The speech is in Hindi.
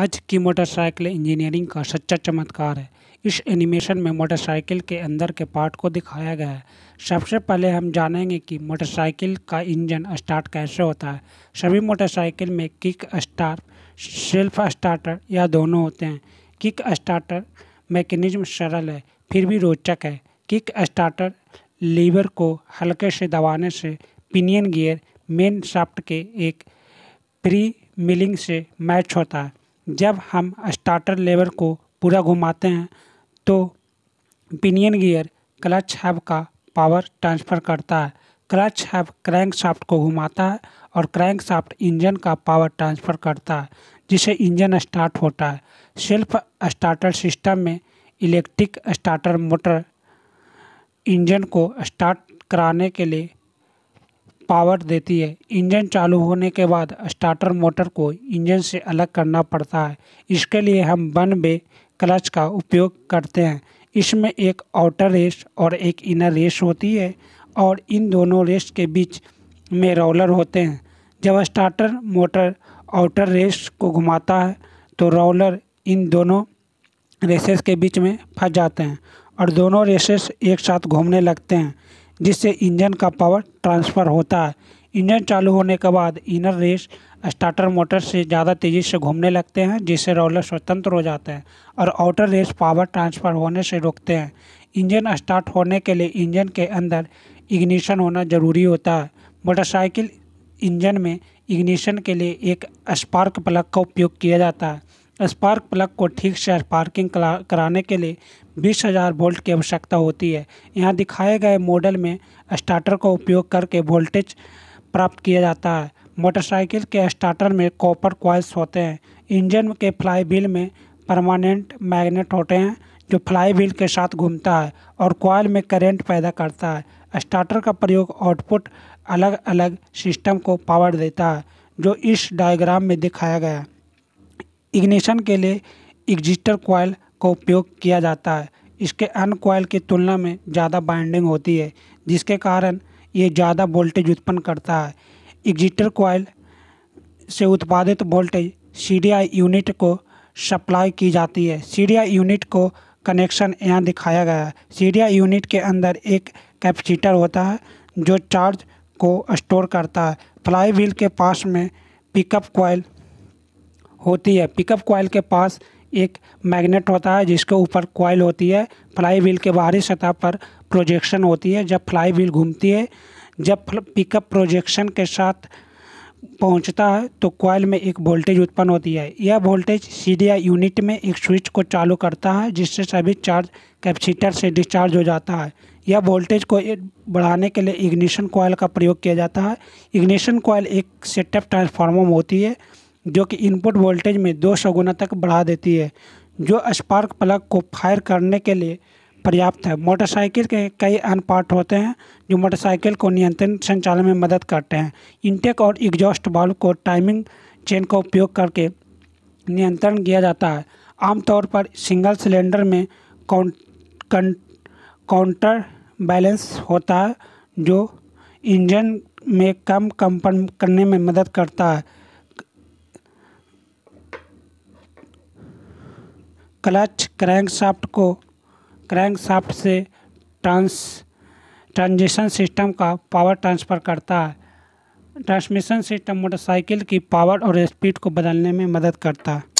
आज की मोटरसाइकिल इंजीनियरिंग का सच्चा चमत्कार है इस एनिमेशन में मोटरसाइकिल के अंदर के पार्ट को दिखाया गया है सबसे पहले हम जानेंगे कि मोटरसाइकिल का इंजन स्टार्ट कैसे होता है सभी मोटरसाइकिल में किक स्टार सेल्फ स्टार्टर या दोनों होते हैं किक स्टार्टर मैकेनिज्म सरल है फिर भी रोचक है किक स्टार्टर लीवर को हल्के से दबाने से पिनियन गियर मेन शाफ्ट के एक प्री मिलिंग से मैच होता है जब हम स्टार्टर लेवर को पूरा घुमाते हैं तो पिनियन गियर क्लच हैब का पावर ट्रांसफ़र करता है क्लच हैब क्रैंक शाफ्ट को घुमाता है और क्रैंक शाफ्ट इंजन का पावर ट्रांसफ़र करता है जिसे इंजन स्टार्ट होता है सेल्फ स्टार्टर सिस्टम में इलेक्ट्रिक स्टार्टर मोटर इंजन को स्टार्ट कराने के लिए पावर देती है इंजन चालू होने के बाद स्टार्टर मोटर को इंजन से अलग करना पड़ता है इसके लिए हम वन बे क्लच का उपयोग करते हैं इसमें एक आउटर रेस और एक इनर रेस होती है और इन दोनों रेस के बीच में रोलर होते हैं जब स्टार्टर मोटर आउटर रेस को घुमाता है तो रोलर इन दोनों रेसेस के बीच में फंस जाते हैं और दोनों रेसेस एक साथ घूमने लगते हैं जिससे इंजन का पावर ट्रांसफ़र होता है इंजन चालू होने के बाद इनर रेस स्टार्टर मोटर से ज़्यादा तेज़ी से घूमने लगते हैं जिससे रोलर स्वतंत्र हो जाते हैं और आउटर रेस पावर ट्रांसफ़र होने से रोकते हैं इंजन स्टार्ट होने के लिए इंजन के अंदर इग्निशन होना ज़रूरी होता है मोटरसाइकिल इंजन में इग्निशन के लिए एक स्पार्क प्लग का उपयोग किया जाता है स्पार्क प्लग को ठीक से स्पार्किंग कराने के लिए 20,000 वोल्ट की आवश्यकता होती है यहाँ दिखाए गए मॉडल में स्टार्टर का उपयोग करके वोल्टेज प्राप्त किया जाता है मोटरसाइकिल के स्टार्टर में कॉपर क्वाइल्स होते हैं इंजन के फ्लाई व्हील में परमानेंट मैग्नेट होते हैं जो फ्लाई व्हील के साथ घूमता है और क्वाइल में करंट पैदा करता है स्टार्टर का प्रयोग आउटपुट अलग अलग सिस्टम को पावर देता है जो इस डायग्राम में दिखाया गया है इग्निशन के लिए एग्जिस्टर कॉयल का उपयोग किया जाता है इसके अन्य कॉयल की तुलना में ज़्यादा बाइंडिंग होती है जिसके कारण ये ज़्यादा वोल्टेज उत्पन्न करता है एग्जिटर कॉयल से उत्पादित वोल्टेज सी यूनिट को सप्लाई की जाती है सी यूनिट को कनेक्शन यहाँ दिखाया गया है सी यूनिट के अंदर एक कैपेसिटर होता है जो चार्ज को स्टोर करता है फ्लाई व्हील के पास में पिकअप कॉयल होती है पिकअप कॉयल के पास एक मैग्नेट होता है जिसके ऊपर कॉयल होती है फ्लाई व्हील के बाहरी सतह पर प्रोजेक्शन होती है जब फ्लाई व्हील घूमती है जब पिकअप प्रोजेक्शन के साथ पहुंचता है तो कॉयल में एक वोल्टेज उत्पन्न होती है यह वोल्टेज सी यूनिट में एक स्विच को चालू करता है जिससे सभी चार्ज कैपेसिटर से डिस्चार्ज हो जाता है यह वोल्टेज को बढ़ाने के लिए इग्निशन कॉयल का प्रयोग किया जाता है इग्निशन कॉयल एक सेटअप ट्रांसफार्मर होती है जो कि इनपुट वोल्टेज में दो सौ गुना तक बढ़ा देती है जो स्पार्क प्लग को फायर करने के लिए पर्याप्त है मोटरसाइकिल के कई अन्य पार्ट होते हैं जो मोटरसाइकिल को नियंत्रण संचालन में मदद करते हैं इनटेक और एग्जॉस्ट वाल्व को टाइमिंग चेन का उपयोग करके नियंत्रण किया जाता है आमतौर पर सिंगल सिलेंडर में काउंटर बैलेंस होता है जो इंजन में कम कंपन करने में मदद करता है क्लच क्रैंकशाफ्ट को क्रैंकशाफ्ट से ट्रांस ट्रांजिशन सिस्टम का पावर ट्रांसफ़र करता है ट्रांसमिशन सिस्टम मोटरसाइकिल की पावर और स्पीड को बदलने में मदद करता है